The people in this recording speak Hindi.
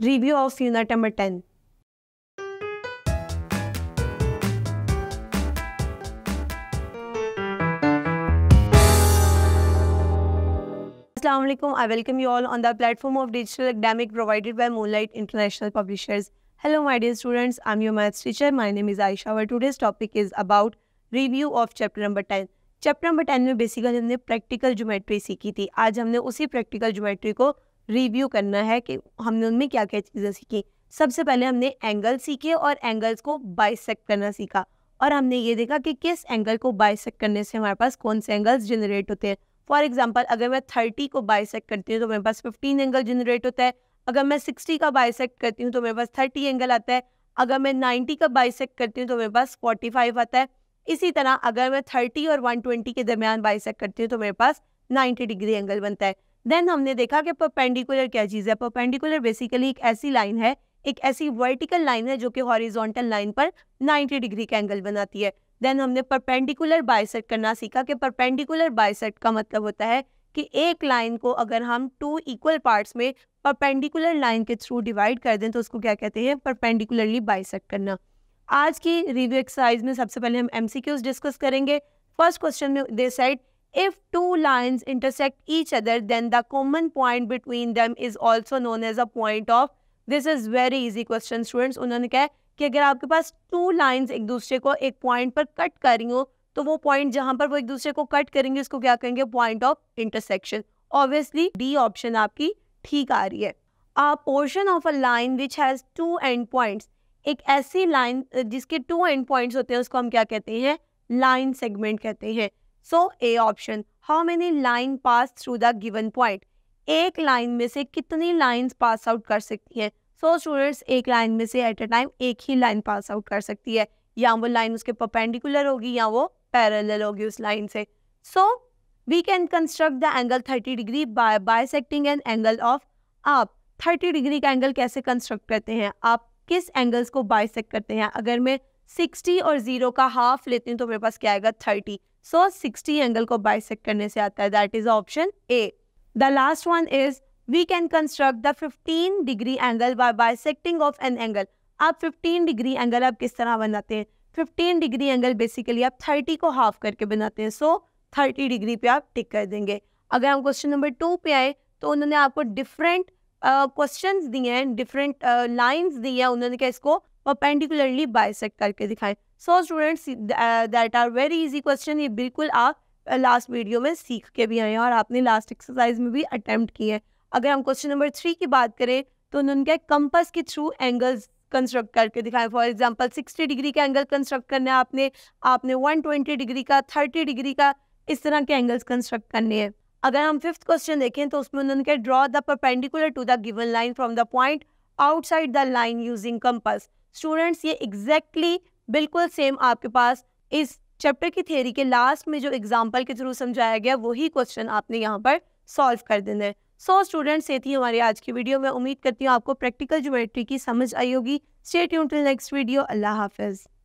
review of unit number 10. alaikum I welcome you all on the platform of digital academic provided by Moonlight International Publishers. Hello, my dear students. I'm your maths teacher. My name is Aisha. Our today's topic is about review of chapter number 10. Chapter number ten में बेसिकली हमने प्रैक्टिकल ज्योमेट्री सीखी थी आज हमने उसी प्रैक्टिकल ज्योमेट्री को रिव्यू करना है कि हमने उनमें क्या क्या चीज़ें सीखी सबसे पहले हमने एंगल सीखे और एंगल्स को बाइसेक करना सीखा और हमने ये देखा कि किस एंगल को बाइसेक करने से हमारे पास कौन से एंगल्स जनरेट होते हैं फॉर एग्जाम्पल अगर मैं थर्टी को बाइसेक करती हूँ तो मेरे पास फिफ्टीन एंगल जनरेट होता है अगर मैं सिक्सटी का बाइसेक करती हूँ तो मेरे पास थर्टी एंगल आता है अगर मैं नाइन्टी का बाइसेक करती हूँ तो मेरे पास फोर्टी फाइव आता है इसी तरह अगर मैं थर्टी और वन ट्वेंटी के दरमियान बाइसेक करती हूँ तो मेरे पास नाइन्टी डिग्री एंगल बनता है देन हमने देखा कि परपेंडिकुलर क्या चीज़ है परपेंडिकुलर बेसिकली एक ऐसी लाइन है एक ऐसी वर्टिकल लाइन है जो कि हॉरिजॉन्टल लाइन पर 90 डिग्री का एंगल बनाती है देन हमने परपेंडिकुलर बाइसेट करना सीखा कि परपेंडिकुलर बाइसेट का मतलब होता है कि एक लाइन को अगर हम टू इक्वल पार्ट्स में परपेंडिकुलर लाइन के थ्रू डिवाइड कर दें तो उसको क्या कहते हैं परपेंडिकुलरली बाइसेट करना आज की रिव्यू एक्सरसाइज में सबसे पहले हम एम डिस्कस करेंगे फर्स्ट क्वेश्चन में दे सेट If two lines intersect each other, then the common point between them is also known as a point of. This is very easy question students. unhone kaha ki agar aapke paas two lines ek dusre ko ek point par cut kar rahi ho to wo point jahan par wo ek dusre ko cut karenge usko kya kahenge point of intersection. Obviously D option aapki theek aa rahi hai A portion of a line which has two end points. एक ऐसी लाइन जिसके टू एंड पॉइंट्स होते हैं उसको हम क्या कहते हैं लाइन सेगमेंट कहते हैं so A option how many line pass through the given point एक लाइन में से कितनी लाइंस पास आउट कर सकती है सो so, स्टूडेंट्स एक लाइन में से एट अ टाइम एक ही लाइन पास आउट कर सकती है या वो लाइन उसके परपेंडिकुलर होगी या वो पैरेलल होगी उस लाइन से so we can construct the angle 30 degree by bisecting an angle of आप 30 डिग्री का एंगल कैसे कंस्ट्रक्ट करते हैं आप किस एंगल्स को बायसेक्ट करते हैं अगर मैं 60 और 0 का हाफ लेती हूँ तो मेरे पास क्या आएगा 30 सो सिक्सटी एंगल को बाइसेक करने से आता है that is option A the last one is we can construct the fifteen degree angle by bisecting of an angle आप फिफ्टीन डिग्री एंगल आप किस तरह बनाते हैं फिफ्टीन डिग्री एंगल बेसिकली आप थर्टी को हाफ करके बनाते हैं सो so, डिग्री पे आप टिक कर देंगे अगर हम क्वेश्चन नंबर टू पे आए तो उन्होंने आपको डिफरेंट क्वेश्चन दिए हैं डिफरेंट लाइन्स दी हैं उन्होंने क्या इसको पेंडिकुलरली बाइसेक्ट करके दिखाए so students that are very easy question ये बिल्कुल आप लास्ट वीडियो में सीख के भी आए हैं और आपने लास्ट एक्सरसाइज में भी अटैम्प्ट किए हैं अगर हम क्वेश्चन नंबर थ्री की बात करें तो उन्होंने क्या कंपस के थ्रू एंगल्स कंस्ट्रक्ट करके दिखाएं फॉर एग्जांपल 60 डिग्री का एंगल कंस्ट्रक्ट करना है आपने आपने 120 डिग्री का 30 डिग्री का इस तरह के एंगल्स कंस्ट्रक्ट करने हैं अगर हम फिफ्थ क्वेश्चन देखें तो उसमें उन्होंने कहा draw the perpendicular to the given line from the point outside the line using compass students ये एग्जैक्टली exactly, बिल्कुल सेम आपके पास इस चैप्टर की थ्योरी के लास्ट में जो एग्जांपल के थ्रू समझाया गया वही क्वेश्चन आपने यहाँ पर सॉल्व कर देना है सो स्टूडेंट्स ये थी हमारी आज की वीडियो में उम्मीद करती हूँ आपको प्रैक्टिकल ज्योमेट्री की समझ आई होगी स्टेट यून टिल नेक्स्ट वीडियो अल्लाह हाफिज़